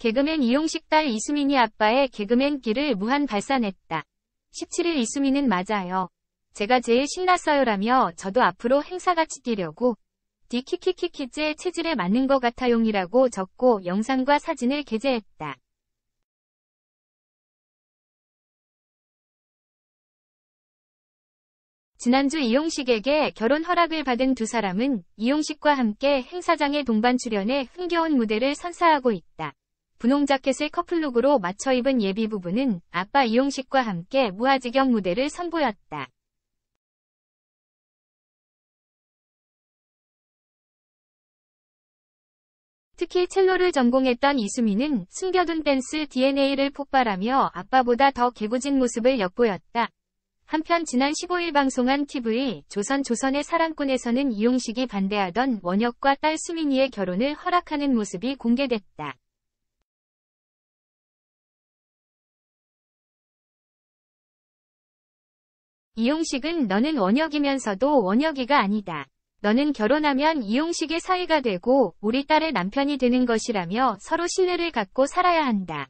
개그맨 이용식 딸 이수민이 아빠의 개그맨 길을 무한 발산했다. 17일 이수민은 맞아요. 제가 제일 신났어요라며 저도 앞으로 행사같이 뛰려고 디키키키키즈의 체질에 맞는 것 같아용이라고 적고 영상과 사진을 게재했다. 지난주 이용식에게 결혼 허락을 받은 두 사람은 이용식과 함께 행사장에 동반 출연해 흥겨운 무대를 선사하고 있다. 분홍 자켓을 커플룩으로 맞춰 입은 예비 부부는 아빠 이용식과 함께 무아지경 무대를 선보였다. 특히 첼로를 전공했던 이수민은 숨겨둔 댄스 DNA를 폭발하며 아빠보다 더 개구진 모습을 엿보였다. 한편 지난 15일 방송한 TV 조선 조선의 사랑꾼에서는 이용식이 반대하던 원혁과 딸 수민이의 결혼을 허락하는 모습이 공개됐다. 이용식은 너는 원혁이면서도 원혁이가 아니다. 너는 결혼하면 이용식의 사위가 되고 우리 딸의 남편이 되는 것이라며 서로 신뢰를 갖고 살아야 한다.